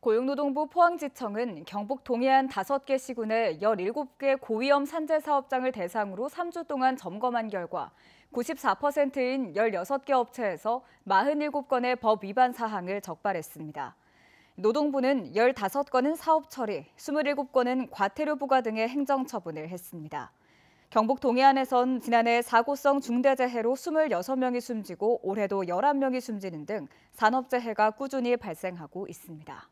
고용노동부 포항지청은 경북 동해안 5개 시군의 17개 고위험 산재 사업장을 대상으로 3주 동안 점검한 결과 94%인 16개 업체에서 47건의 법 위반 사항을 적발했습니다. 노동부는 15건은 사업 처리, 27건은 과태료 부과 등의 행정 처분을 했습니다. 경북 동해안에선 지난해 사고성 중대재해로 26명이 숨지고 올해도 11명이 숨지는 등 산업재해가 꾸준히 발생하고 있습니다.